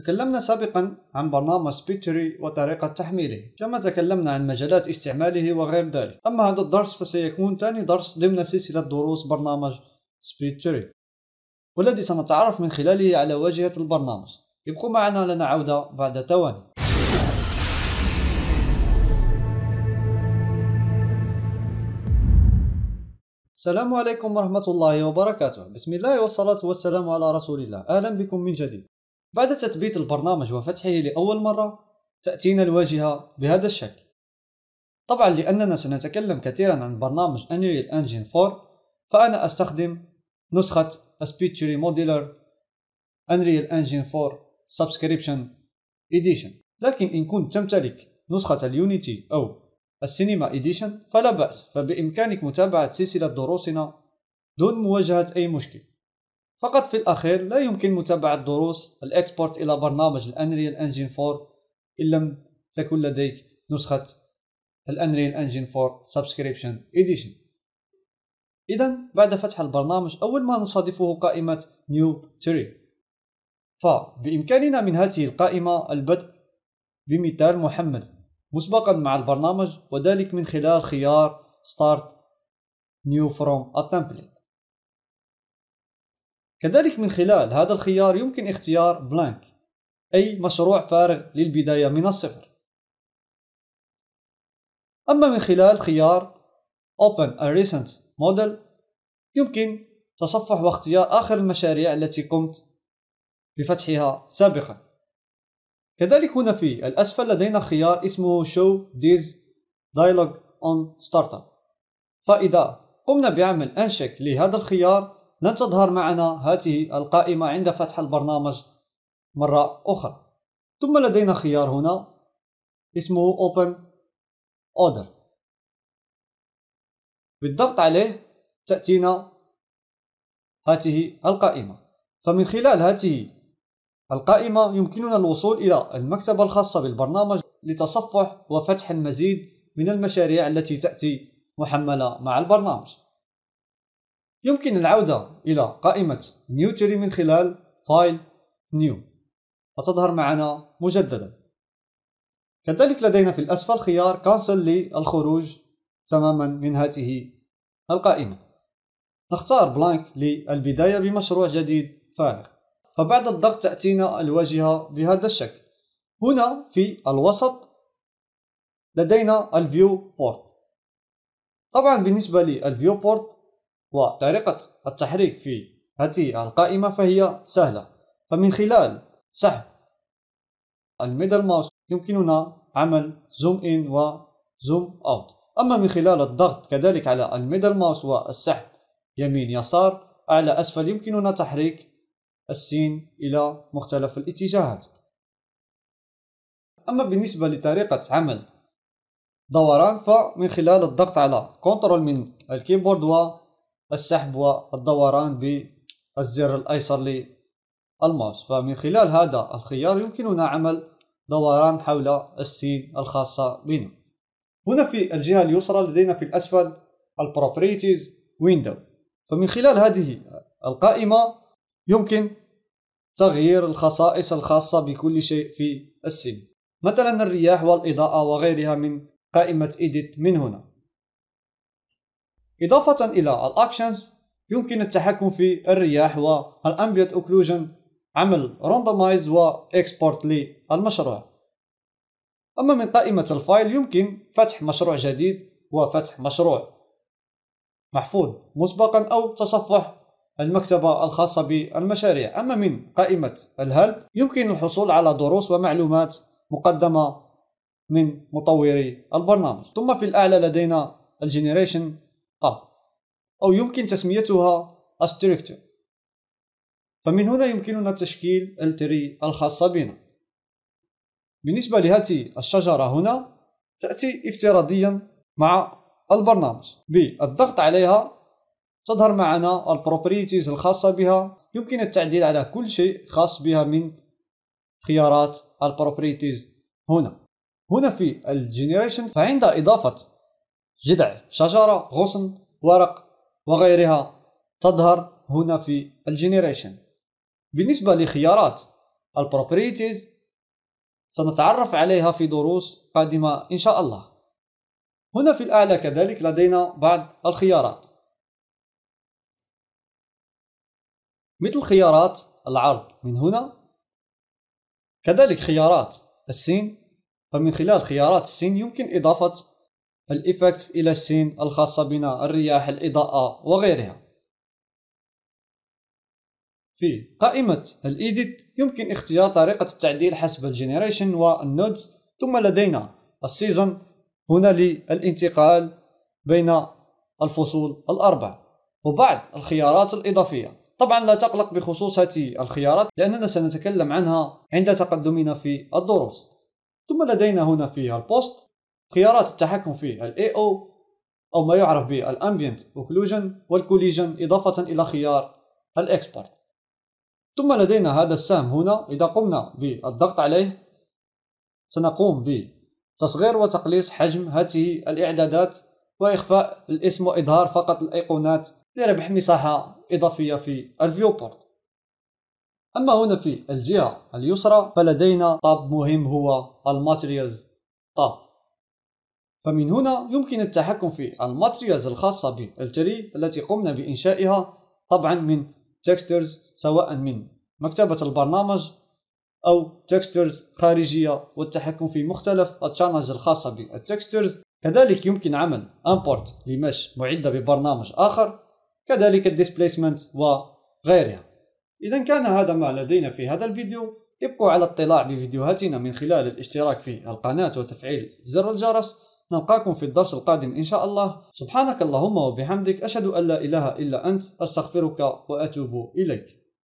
تكلمنا سابقا عن برنامج سبيتري وطريقة تحميله كما تكلمنا عن مجالات استعماله وغير ذلك أما هذا الدرس فسيكون ثاني درس ضمن سلسلة دروس برنامج سبيتري والذي سنتعرف من خلاله على واجهة البرنامج ابقوا معنا لنعود بعد ثواني السلام عليكم ورحمة الله وبركاته بسم الله والصلاة والسلام على رسول الله أهلا بكم من جديد بعد تثبيت البرنامج وفتحه لأول مرة تأتينا الواجهة بهذا الشكل طبعا لأننا سنتكلم كثيرا عن برنامج Unreal Engine 4 فأنا أستخدم نسخة Speech Modeler Unreal Engine 4 Subscription Edition لكن إن كنت تمتلك نسخة اليونيتي أو السينما إديشن فلا بأس فبإمكانك متابعة سلسلة دروسنا دون مواجهة أي مشكل فقط في الأخير لا يمكن متابعة دروس الإكسبورت إلى برنامج الأنريل أنجين 4 إن لم تكن لديك نسخة الأنريل أنجين 4 سبسكريبشن إديشن إذا بعد فتح البرنامج أول ما نصادفه قائمة New Tree فبإمكاننا من هذه القائمة البدء بمثال محمد مسبقا مع البرنامج وذلك من خلال خيار Start New from a Template كذلك من خلال هذا الخيار يمكن اختيار بلانك أي مشروع فارغ للبداية من الصفر أما من خلال خيار Open a recent model يمكن تصفح واختيار آخر المشاريع التي قمت بفتحها سابقا كذلك هنا في الأسفل لدينا خيار اسمه Show this dialog on startup فإذا قمنا بعمل أنشك لهذا الخيار لن تظهر معنا هذه القائمة عند فتح البرنامج مرة أخرى ثم لدينا خيار هنا اسمه Open Order بالضغط عليه تأتينا هذه القائمة فمن خلال هذه القائمة يمكننا الوصول إلى المكتبة الخاصة بالبرنامج لتصفح وفتح المزيد من المشاريع التي تأتي محملة مع البرنامج يمكن العودة إلى قائمة نيوتري من خلال فايل نيو وتظهر معنا مجددا كذلك لدينا في الأسفل خيار كانسل للخروج تماما من هذه القائمة نختار بلانك للبداية بمشروع جديد فارغ فبعد الضغط تأتينا الواجهة بهذا الشكل هنا في الوسط لدينا الفيو بورت طبعا بالنسبة للفيو بورت وطريقة التحريك في هذه القائمة فهي سهلة فمن خلال سحب الميدل ماوس يمكننا عمل زوم إن وزوم أوت أما من خلال الضغط كذلك على الميدل ماوس والسحب يمين يسار أعلى أسفل يمكننا تحريك السين إلى مختلف الاتجاهات أما بالنسبة لطريقة عمل دوران فمن خلال الضغط على كنترول من الكيبورد و السحب والدوران بالزر الأيسر للماوس فمن خلال هذا الخيار يمكننا عمل دوران حول السين الخاصة بنا هنا في الجهة اليسرى لدينا في الأسفل البروبريتيز ويندو فمن خلال هذه القائمة يمكن تغيير الخصائص الخاصة بكل شيء في السين مثلا الرياح والإضاءة وغيرها من قائمة إيديت من هنا إضافة إلى الأكشنز يمكن التحكم في الرياح والأمبيت أوكلوجن عمل راندمايز وإكسبورت للمشروع أما من قائمة الفايل يمكن فتح مشروع جديد وفتح مشروع محفوظ مسبقا أو تصفح المكتبة الخاصة بالمشاريع أما من قائمة الهلب يمكن الحصول على دروس ومعلومات مقدمة من مطوري البرنامج ثم في الأعلى لدينا الجنريشن قاب أو يمكن تسميتها أستريكتور فمن هنا يمكننا تشكيل التري الخاصة بنا بالنسبة لهذه الشجرة هنا تأتي افتراضيا مع البرنامج بالضغط عليها تظهر معنا البروبريتيز الخاصة بها يمكن التعديل على كل شيء خاص بها من خيارات البروبريتيز هنا هنا في الجنريشن فعند إضافة جذع شجرة غصن ورق وغيرها تظهر هنا في الجينيريشن بالنسبة لخيارات البروبريتيز سنتعرف عليها في دروس قادمة إن شاء الله هنا في الأعلى كذلك لدينا بعض الخيارات مثل خيارات العرض من هنا كذلك خيارات السين فمن خلال خيارات السين يمكن إضافة الإفكت إلى السين الخاصة بنا الرياح الإضاءة وغيرها في قائمة الإيديت يمكن اختيار طريقة التعديل حسب الجنريشن والنودز ثم لدينا السيزون هنا للانتقال بين الفصول الأربع وبعض الخيارات الإضافية طبعا لا تقلق بخصوص هذه الخيارات لأننا سنتكلم عنها عند تقدمنا في الدروس ثم لدينا هنا في البوست خيارات التحكم في الـ AO أو ما يعرف Ambient أوكلوجن والكوليجن إضافة إلى خيار الـ Export ثم لدينا هذا السهم هنا إذا قمنا بالضغط عليه سنقوم بتصغير وتقليص حجم هذه الإعدادات وإخفاء الاسم وإظهار فقط الأيقونات لربح مساحة إضافية في الفيوبورت أما هنا في الجهة اليسرى فلدينا طاب مهم هو الماتريالز طاب فمن هنا يمكن التحكم في الماتريالز الخاصة بالتري التي قمنا بإنشائها طبعا من تكسترز سواء من مكتبة البرنامج أو تكسترز خارجية والتحكم في مختلف التشانلز الخاصة بالتكسترز كذلك يمكن عمل امبورت لمش معدة ببرنامج آخر كذلك الديسبليسمنت وغيرها إذا كان هذا ما لدينا في هذا الفيديو ابقوا على اطلاع بفيديوهاتنا من خلال الاشتراك في القناة وتفعيل زر الجرس نلقاكم في الدرس القادم إن شاء الله سبحانك اللهم وبحمدك أشهد أن لا إله إلا أنت أستغفرك وأتوب إليك